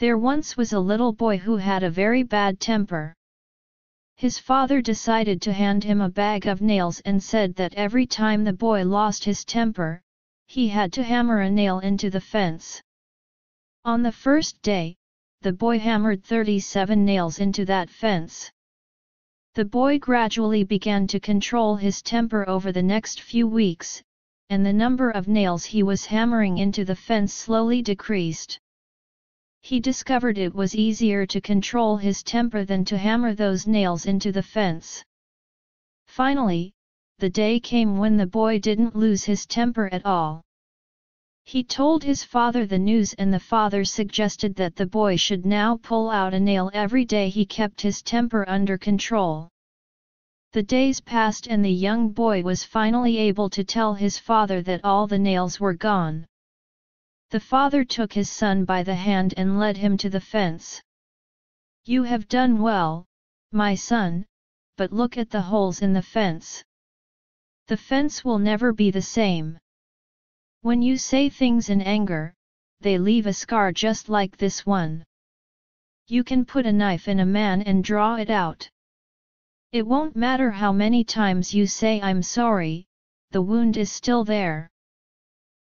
There once was a little boy who had a very bad temper. His father decided to hand him a bag of nails and said that every time the boy lost his temper, he had to hammer a nail into the fence. On the first day, the boy hammered 37 nails into that fence. The boy gradually began to control his temper over the next few weeks, and the number of nails he was hammering into the fence slowly decreased. He discovered it was easier to control his temper than to hammer those nails into the fence. Finally, the day came when the boy didn't lose his temper at all. He told his father the news and the father suggested that the boy should now pull out a nail every day he kept his temper under control. The days passed and the young boy was finally able to tell his father that all the nails were gone, the father took his son by the hand and led him to the fence. You have done well, my son, but look at the holes in the fence. The fence will never be the same. When you say things in anger, they leave a scar just like this one. You can put a knife in a man and draw it out. It won't matter how many times you say I'm sorry, the wound is still there.